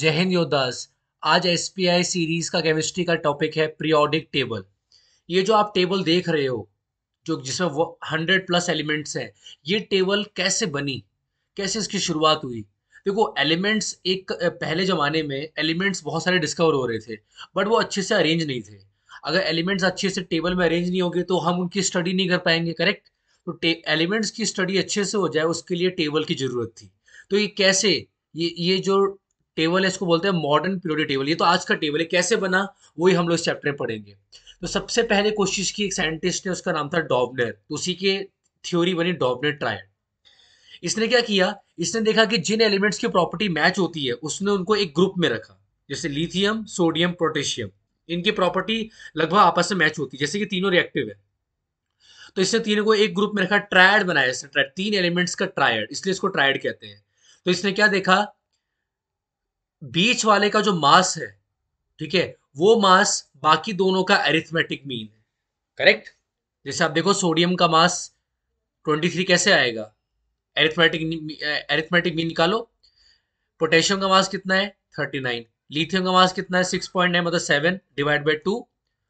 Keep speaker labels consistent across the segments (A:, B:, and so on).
A: जय हिंद योदास आज एस सीरीज का केमिस्ट्री का टॉपिक है प्रियोडिक टेबल ये जो आप टेबल देख रहे हो जो जिसमें वो हंड्रेड प्लस एलिमेंट्स हैं ये टेबल कैसे बनी कैसे इसकी शुरुआत हुई देखो एलिमेंट्स एक पहले ज़माने में एलिमेंट्स बहुत सारे डिस्कवर हो रहे थे बट वो अच्छे से अरेंज नहीं थे अगर एलिमेंट्स अच्छे से टेबल में अरेंज नहीं होंगे तो हम उनकी स्टडी नहीं कर पाएंगे करेक्ट तो एलिमेंट्स की स्टडी अच्छे से हो जाए उसके लिए टेबल की ज़रूरत थी तो ये कैसे ये ये जो टेबल है इसको बोलते हैं मॉडर्न पीरियोडिक टेबल ये तो आज का टेबल है कैसे बना वही हम लोग इस चैप्टर में पढ़ेंगे तो सबसे पहले कोशिश की एक साइंटिस्ट ने उसका नाम था डॉबनर तो उसी के थ्योरी बनी डॉबनर ट्रायड इसने क्या किया इसने देखा कि जिन एलिमेंट्स की प्रॉपर्टी मैच होती है उसने उनको एक ग्रुप में रखा जैसे लिथियम सोडियम पोटेशियम इनकी प्रॉपर्टी लगभग आपस में मैच होती है जैसे कि तीनों रिएक्टिव है तो इसने तीनों को एक ग्रुप में रखा ट्रायड बनाया इसने तीन एलिमेंट्स का ट्रायड इसलिए इसको ट्रायड कहते हैं तो इसने क्या देखा बीच वाले का जो मास है ठीक है वो मास बाकी दोनों का एरिथमेटिक मीन है करेक्ट जैसे आप देखो सोडियम का मास 23 कैसे आएगा एरिथमेटिक एरिथमेटिक मीन निकालो पोटेशियम का मास कितना है 39 लिथियम का मास कितना है 6.9 मतलब 7 डिवाइड बाय 2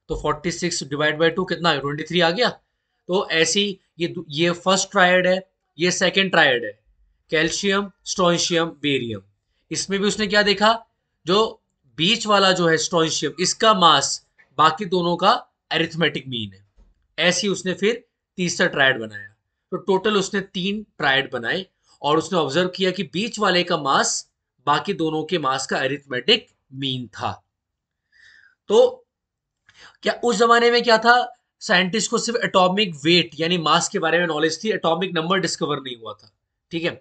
A: तो 46 डिवाइड बाई टू कितना ट्वेंटी थ्री आ गया तो ऐसी ये ये फर्स्ट ट्रायड है ये सेकेंड ट्रायड है कैल्शियम स्टोनशियम बेरियम इसमें भी उसने क्या देखा जो बीच वाला जो है स्टोनशियम इसका मास बाकी दोनों का एरिथमेटिक मीन है ऐसी उसने फिर तीसरा ट्रायड बनाया तो टोटल उसने तीन ट्रायड बनाए और उसने ऑब्जर्व किया कि बीच वाले का मास बाकी दोनों के मास का एरिथमेटिक मीन था तो क्या उस जमाने में क्या था साइंटिस्ट को सिर्फ एटॉमिक वेट यानी मास के बारे में नॉलेज थी एटॉमिक नंबर डिस्कवर नहीं हुआ था ठीक है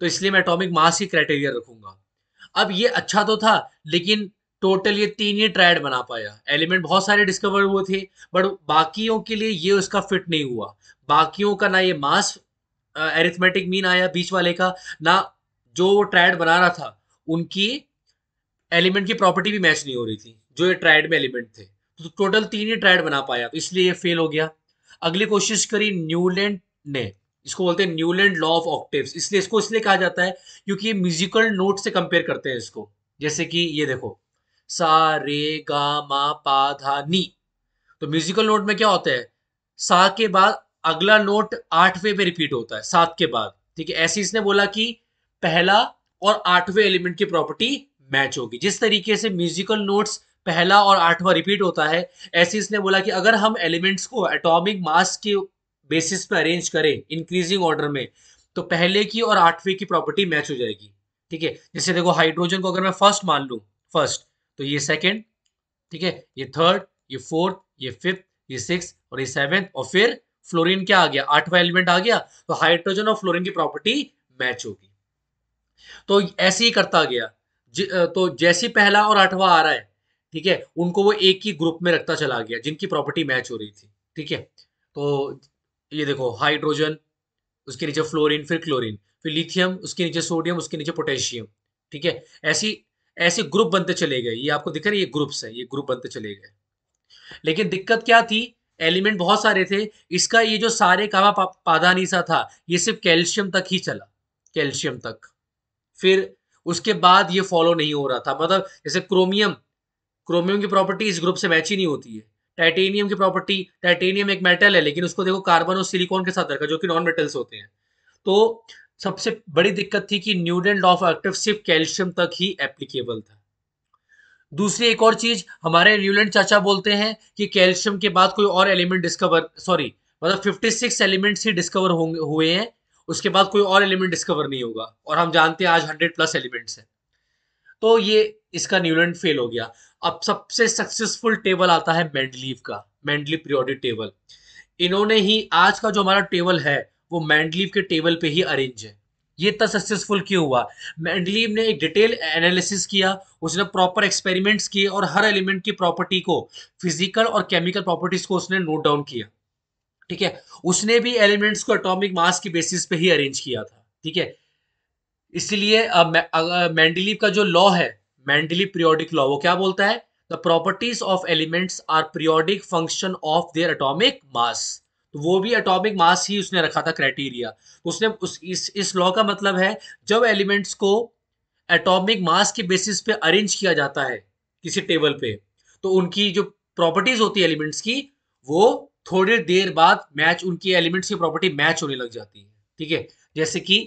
A: तो इसलिए मैं एटॉमिक मास ही क्राइटेरिया रखूंगा अब ये अच्छा तो था लेकिन टोटल ये तीन ही ट्रायड बना पाया एलिमेंट बहुत सारे डिस्कवर हुए थे बट बाकियों के लिए ये उसका फिट नहीं हुआ बाकियों का ना ये मास एरिथमेटिक मीन आया बीच वाले का ना जो वो ट्रायड बना रहा था उनकी एलिमेंट की प्रॉपर्टी भी मैच नहीं हो रही थी जो ये ट्रायड में एलिमेंट थे तो टोटल तीन ही ट्रायड बना पाया इसलिए ये फेल हो गया अगली कोशिश करी न्यूलैंड ने इसको बोलते हैं न्यूलैंड लॉ ऑफ ऑक्टिव इसलिए इसको इसलिए कहा जाता है क्योंकि ये म्यूजिकल नोट से कंपेयर करते हैं इसको जैसे कि ये देखो सा रे गा मा पा धा नी तो म्यूजिकल नोट में क्या होता है सा के बाद अगला नोट आठवें पे रिपीट होता है सात के बाद ठीक है ऐसे इसने बोला कि पहला और आठवें एलिमेंट की प्रॉपर्टी मैच होगी जिस तरीके से म्यूजिकल नोट्स पहला और आठवां रिपीट होता है ऐसे इसने बोला कि अगर हम एलिमेंट्स को एटॉमिक मास के बेसिस पे अरेंज करें इंक्रीजिंग ऑर्डर में तो पहले की और आठवीं की प्रॉपर्टी मैच हो जाएगी ठीक है जैसे देखो हाइड्रोजन को अगर मैं फर्स्ट मान लू फर्स्ट तो ये सेकेंड ठीक है ये थर्ड ये फोर्थ ये फिफ्थ ये सिक्स और ये सेवेंथ और फिर फ्लोरिन क्या आ गया आठवां एलिमेंट आ गया तो हाइड्रोजन और फ्लोरिन की प्रॉपर्टी मैच होगी तो ऐसे ही करता गया ज, तो जैसे पहला और आठवां आ रहा है ठीक है उनको वो एक ही ग्रुप में रखता चला गया जिनकी प्रॉपर्टी मैच हो रही थी ठीक है तो ये देखो हाइड्रोजन उसके नीचे फ्लोरीन फिर क्लोरीन फिर लिथियम उसके नीचे सोडियम उसके नीचे पोटेशियम ठीक है ऐसी ऐसे ग्रुप बनते चले गए ये आपको दिख रहा है ये ग्रुप्स है ये ग्रुप बनते चले गए लेकिन दिक्कत क्या थी एलिमेंट बहुत सारे थे इसका ये जो सारे कामा पादानी सा था ये सिर्फ कैल्शियम तक ही चला कैल्शियम तक फिर उसके बाद ये फॉलो नहीं हो रहा था मतलब जैसे क्रोमियम क्रोमियम की प्रॉपर्टी इस ग्रुप से मैच ही नहीं होती है टाइटेनियम की प्रॉपर्टी टाइटेनियम एक मेटल है लेकिन उसको देखो कार्बन और सिलिकॉन के साथ रखा जो कि नॉन मेटल्स होते हैं तो सबसे बड़ी दिक्कत थी कि न्यूटन लॉ ऑफ एक्टिव सिर्फ कैल्शियम तक ही एप्लीकेबल था दूसरी एक और चीज हमारे न्यूलैंड चाचा बोलते हैं कि कैल्शियम के बाद कोई और एलिमेंट डिस्कवर सॉरी मतलब 56 एलिमेंट्स ही डिस्कवर हुए हैं उसके बाद कोई और एलिमेंट डिस्कवर नहीं होगा और हम जानते हैं आज 100 प्लस एलिमेंट्स हैं तो ये इसका न्यूलैंड फेल हो गया अब सबसे सक्सेसफुल टेबल आता है मेंडलीव का मेंडली पीरियोडिक टेबल इन्होंने ही आज का जो हमारा टेबल है वो मेंडलीव के टेबल पे ही अरेंज है ये इतना सक्सेसफुल क्यों हुआ मेंडलीव ने एक डिटेल एनालिसिस किया उसने प्रॉपर एक्सपेरिमेंट्स किए और हर एलिमेंट की प्रॉपर्टी को फिजिकल और केमिकल प्रॉपर्टीज को उसने नोट डाउन किया ठीक है उसने भी एलिमेंट्स को एटॉमिक मास की बेसिस पे ही अरेंज किया था ठीक है इसलिए मेंडलीव का जो लॉ है मेंडली पीरियोडिक लॉ वो क्या बोलता है the properties of elements are periodic function of their atomic mass तो वो भी एटॉमिक मास ही उसने रखा था क्राइटेरिया तो उसने उस इस इस लॉ का मतलब है जब एलिमेंट्स को एटॉमिक मास के बेसिस पे अरेंज किया जाता है किसी टेबल पे तो उनकी जो प्रॉपर्टीज होती है एलिमेंट्स की वो थोड़ी देर बाद मैच उनकी एलिमेंट्स की प्रॉपर्टी मैच होने लग जाती है ठीक है जैसे कि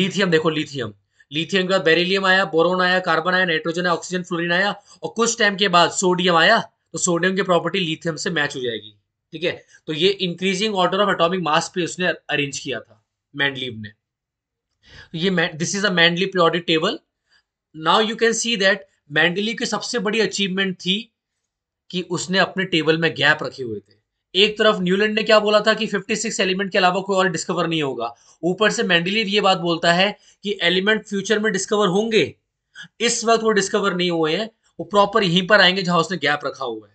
A: लिथियम देखो लिथियम लिथियम के बाद बेरिलियम आया बोरोन आया कार्बन आया नाइट्रोजन आया ऑक्सीजन फ्लोरिन आया और कुछ टाइम के बाद सोडियम आया तो सोडियम की प्रॉपर्टी लिथियम से मैच हो जाएगी ठीक है तो ये increasing order of atomic mass पे उसने अरेंज किया था मैंडलीव ने तो ये this is a Mendeleev table now you can see that Mendeleev की सबसे बड़ी अचीवमेंट थी कि उसने अपने टेबल में गैप रखे हुए थे एक तरफ न्यूलैंड ने क्या बोला था कि 56 एलिमेंट के अलावा कोई और डिस्कवर नहीं होगा ऊपर से मैंडलीव ये बात बोलता है कि एलिमेंट फ्यूचर में डिस्कवर होंगे इस वक्त वो डिस्कवर नहीं हुए हैं वो प्रॉपर यहीं पर आएंगे जहां उसने गैप रखा हुआ है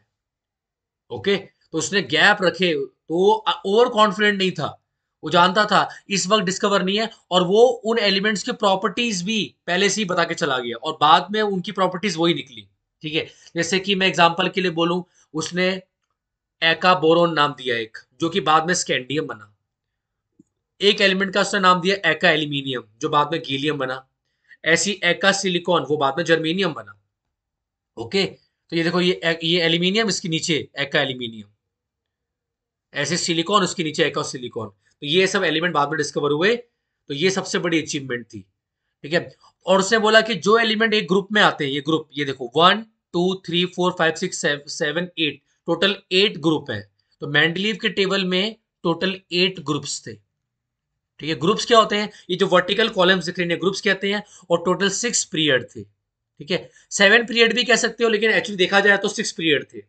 A: ओके तो उसने गैप रखे तो ओवर कॉन्फिडेंट नहीं था वो जानता था इस वक्त डिस्कवर नहीं है और वो उन एलिमेंट्स के प्रॉपर्टीज भी पहले से ही बता के चला गया और बाद में उनकी प्रॉपर्टीज वही निकली ठीक है जैसे कि मैं एग्जांपल के लिए बोलूं उसने एका बोरोन नाम दिया एक जो कि बाद में स्कैंडियम बना एक एलिमेंट का उसने नाम दिया एका एल्यूमिनियम जो बाद में गीलियम बना ऐसी एका सिलिकॉन वो बाद में जर्मेनियम बना ओके तो ये देखो ये ये एल्यूमिनियम इसके नीचे एका एल्यूमिनियम ऐसे सिलिकॉन उसके नीचे एका सिलिकॉन तो ये सब एलिमेंट बाद में डिस्कवर हुए तो ये सबसे बड़ी अचीवमेंट थी ठीक है और उसने बोला कि जो एलिमेंट एक ग्रुप में आते हैं ये ग्रुप ये देखो one two three four five six seven eight total eight group है तो मैंडलीव के टेबल में टोटल एट ग्रुप्स थे ठीक है ग्रुप्स क्या होते हैं ये जो वर्टिकल कॉलम्स दिख रहे हैं ग्रुप्स कहते हैं और टोटल सिक्स पीरियड थे ठीक है सेवन पीरियड भी कह सकते हो लेकिन एक्चुअली देखा जाए तो सिक्स पीरियड थे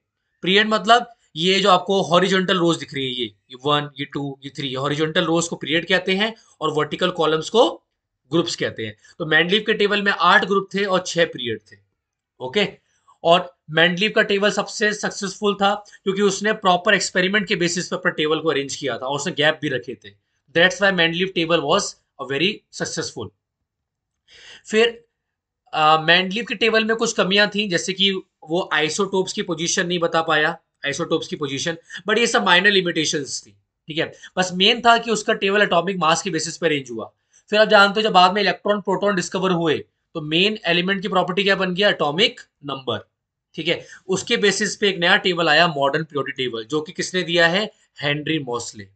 A: पीरियड मतलब ये जो आपको हॉरिजेंटल रोज दिख रही है ये वन ये टू ये थ्री हॉरिजेंटल रोज को पीरियड कहते हैं और वर्टिकल कॉलम्स को ग्रुप्स कहते हैं तो मैंडलीव के टेबल में आठ ग्रुप थे और छह पीरियड थे ओके okay? और मैंडलीव का टेबल सबसे सक्सेसफुल था क्योंकि उसने प्रॉपर एक्सपेरिमेंट के बेसिस पर टेबल को अरेंज किया था और उसने गैप भी रखे थे that's why Mendeleev table was a very successful फिर मैंडलीव uh, के टेबल में कुछ कमियां थी जैसे कि वो आइसोटोप्स की पोजीशन नहीं बता पाया आइसोटोप्स की पोजीशन बट ये सब माइनर लिमिटेशन थी ठीक है बस मेन था कि उसका टेबल एटॉमिक मास के बेसिस पर अरेंज हुआ फिर आप जानते हो जब बाद में इलेक्ट्रॉन प्रोटॉन डिस्कवर हुए तो मेन एलिमेंट की प्रॉपर्टी क्या बन गया अटोमिक नंबर ठीक है उसके बेसिस पे एक नया टेबल आया मॉडर्न प्योरिटी टेबल जो कि किसने दिया है हेनरी मोसले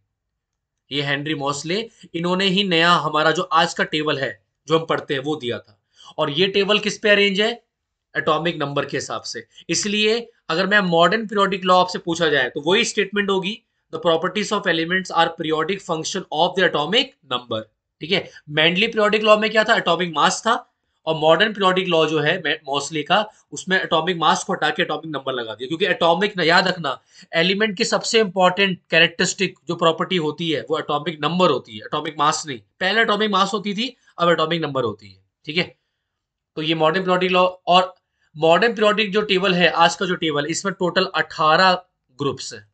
A: ये हेनरी मोसले इन्होंने ही नया हमारा जो आज का टेबल है जो हम पढ़ते हैं वो दिया था और ये टेबल किस पे अरेंज है एटॉमिक नंबर के हिसाब से इसलिए अगर मैं मॉडर्न पीरियोडिक लॉ आपसे पूछा जाए तो वही स्टेटमेंट होगी the properties of elements are periodic function of the atomic number ठीक है मैंडली पीरियोडिक लॉ में क्या था एटॉमिक मास था और मॉडर्न पीरियोडिक लॉ जो है मोस्टली का उसमें एटॉमिक मास को हटा के एटॉमिक नंबर लगा दिया क्योंकि एटॉमिक याद रखना एलिमेंट की सबसे इंपॉर्टेंट कैरेक्टरिस्टिक जो प्रॉपर्टी होती है वो एटॉमिक नंबर होती है एटॉमिक मास नहीं पहले एटॉमिक मास होती थी अब एटॉमिक नंबर होती है ठीक है तो ये मॉडर्न पीरियोडिक लॉ और मॉडर्न पीरियोडिक जो टेबल है आज का जो टेबल इसमें टोटल अठारह ग्रुप्स है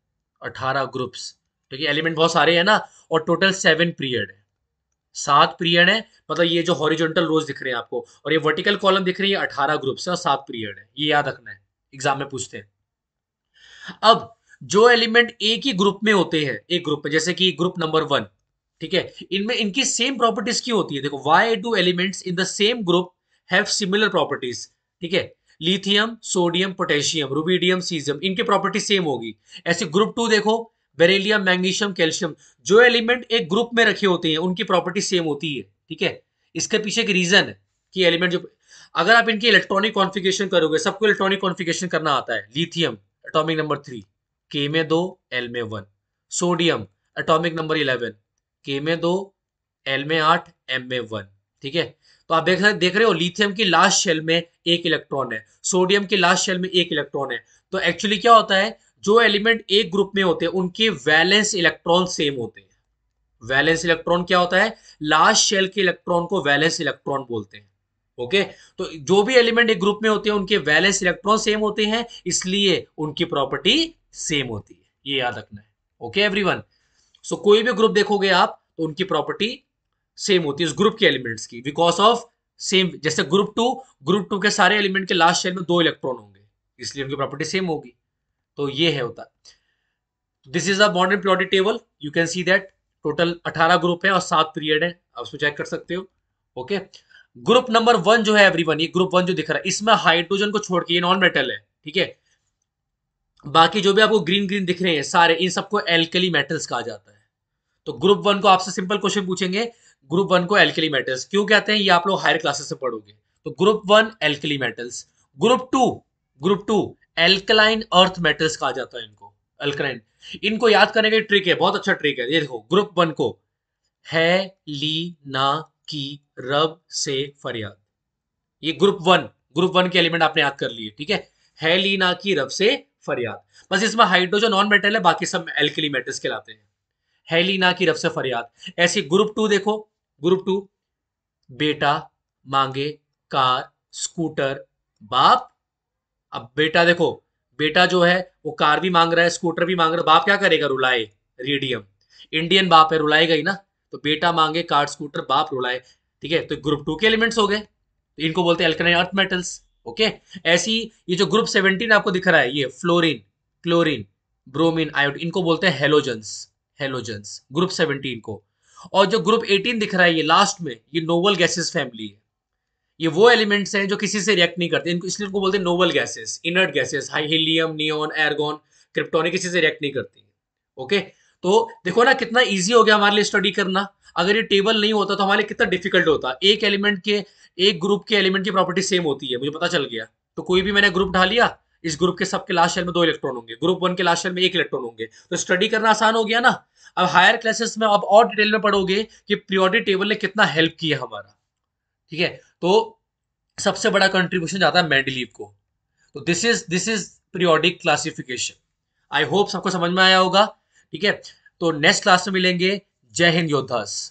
A: अठारह ग्रुप्स क्योंकि एलिमेंट बहुत सारे हैं ना और टोटल सेवन पीरियड है सात पीरियड है मतलब ये जो हॉरिजॉन्टल रोज दिख रहे हैं आपको और ये वर्टिकल कॉलम दिख रही है अठारह ग्रुप्स है सात पीरियड है ये याद रखना है एग्जाम में पूछते हैं अब जो एलिमेंट एक ही ग्रुप में होते हैं एक ग्रुप में जैसे कि ग्रुप नंबर वन ठीक है इनमें इनकी सेम प्रॉपर्टीज क्यों होती है देखो why two elements in the same group have similar properties ठीक है lithium sodium potassium rubidium caesium इनकी प्रॉपर्टी सेम होगी ऐसे ग्रुप टू देखो बेरेलियम मैग्नीशियम कैल्शियम जो एलिमेंट एक ग्रुप में रखे होते हैं उनकी प्रॉपर्टी सेम होती है ठीक है इसके पीछे एक रीजन है कि एलिमेंट जो अगर आप इनकी इलेक्ट्रॉनिक कॉन्फिगेशन करोगे सबको इलेक्ट्रॉनिक कॉन्फिगेशन करना आता है लिथियम एटॉमिक नंबर थ्री के में दो एल में one sodium atomic number eleven के में दो एल में आठ एम में वन ठीक है तो आप देख देख रहे हो लिथियम की लास्ट शेल में एक इलेक्ट्रॉन है सोडियम की लास्ट शेल में एक इलेक्ट्रॉन है तो एक्चुअली क्या होता है जो एलिमेंट एक ग्रुप में होते हैं उनके वैलेंस इलेक्ट्रॉन सेम होते हैं वैलेंस इलेक्ट्रॉन क्या होता है लास्ट शेल के इलेक्ट्रॉन को वैलेंस इलेक्ट्रॉन बोलते हैं ओके तो जो भी एलिमेंट एक ग्रुप में होते हैं उनके वैलेंस इलेक्ट्रॉन सेम होते हैं इसलिए उनकी प्रॉपर्टी सेम होती है ये याद रखना है ओके वन सो कोई भी ग्रुप देखोगे आप तो उनकी प्रॉपर्टी सेम होती है उस ग्रुप के एलिमेंट्स की बिकॉज ऑफ सेम जैसे ग्रुप टू ग्रुप टू के सारे एलिमेंट के लास्ट शेल में दो इलेक्ट्रॉन होंगे इसलिए उनकी प्रॉपर्टी सेम होगी तो ये है होता this is a plotted table you can see that total 18 group है और सात पीरियड है आप उसको चेक कर सकते हो ओके ग्रुप नंबर वन जो है एवरीवन ये ग्रुप वन जो दिख रहा है इसमें हाइड्रोजन को छोड़ के ये नॉन मेटल है ठीक है बाकी जो भी आपको ग्रीन ग्रीन दिख रहे हैं सारे इन सबको एल्कली मेटल्स कहा जाता है तो ग्रुप वन को आपसे सिंपल क्वेश्चन पूछेंगे ग्रुप वन को एल्कली मेटल्स क्यों कहते हैं ये आप लोग हायर क्लासेस से पढ़ोगे तो group one alkali metals group two group two alkaline earth metals कहा जाता है इनको एल्कलाइन इनको याद करने का ट्रिक है बहुत अच्छा ट्रिक है ये देखो ग्रुप वन को है ली ना की रब से फरियाद ये ग्रुप वन ग्रुप वन के एलिमेंट आपने याद कर लिए ठीक है है ली ना की रब से फरियाद बस इसमें हाइड्रोजन नॉन मेटल है बाकी सब एल्कली मेटल्स कहलाते हैं है ली ना की रब से फरियाद ऐसे ग्रुप टू देखो ग्रुप टू बेटा मांगे कार स्कूटर बाप अब बेटा देखो बेटा जो है वो कार भी मांग रहा है स्कूटर भी मांग रहा है बाप क्या करेगा रुलाए रेडियम इंडियन बाप है रुलाएगा गई ना तो बेटा मांगे कार स्कूटर बाप रुलाए ठीक है तो ग्रुप टू के एलिमेंट्स हो गए तो इनको बोलते हैं एल्कनाइन अर्थ मेटल्स ओके ऐसी ये जो ग्रुप सेवनटीन आपको दिख रहा है ये फ्लोरिन क्लोरिन ब्रोमिन आयोड इनको बोलते हैं हेलोजन्स हेलोजन्स ग्रुप सेवनटीन को और जो ग्रुप एटीन दिख रहा है ये लास्ट में ये नोवल गैसेस फैमिली है ये वो एलिमेंट्स हैं जो किसी से रिएक्ट नहीं करते इनको इसलिए इनको बोलते हैं नोबल गैसेस इनर्ट गैसेस हाई हीलियम नियोन एरगोन क्रिप्टोनिक किसी से रिएक्ट नहीं करती ओके तो देखो ना कितना ईजी हो गया हमारे लिए स्टडी करना अगर ये टेबल नहीं होता तो हमारे लिए कितना डिफिकल्ट होता एक एलिमेंट के एक ग्रुप के एलिमेंट की प्रॉपर्टी सेम होती है मुझे पता चल गया तो कोई भी मैंने ग्रुप ढा लिया इस ग्रुप के सबके लास्ट शेल में दो इलेक्ट्रॉन होंगे ग्रुप वन के लास्ट शेल में एक इलेक्ट्रॉन होंगे तो स्टडी करना आसान हो गया ना अब हायर क्लासेस में अब और डिटेल में पढ़ोगे कि प्रियोडी टेबल ने कितना हेल्प किया हमारा ठीक है तो सबसे बड़ा कंट्रीब्यूशन जाता है मेडिलीव को तो this is this is periodic classification I hope सबको समझ में आया होगा ठीक है तो नेक्स्ट क्लास में मिलेंगे जय हिंद योद्धास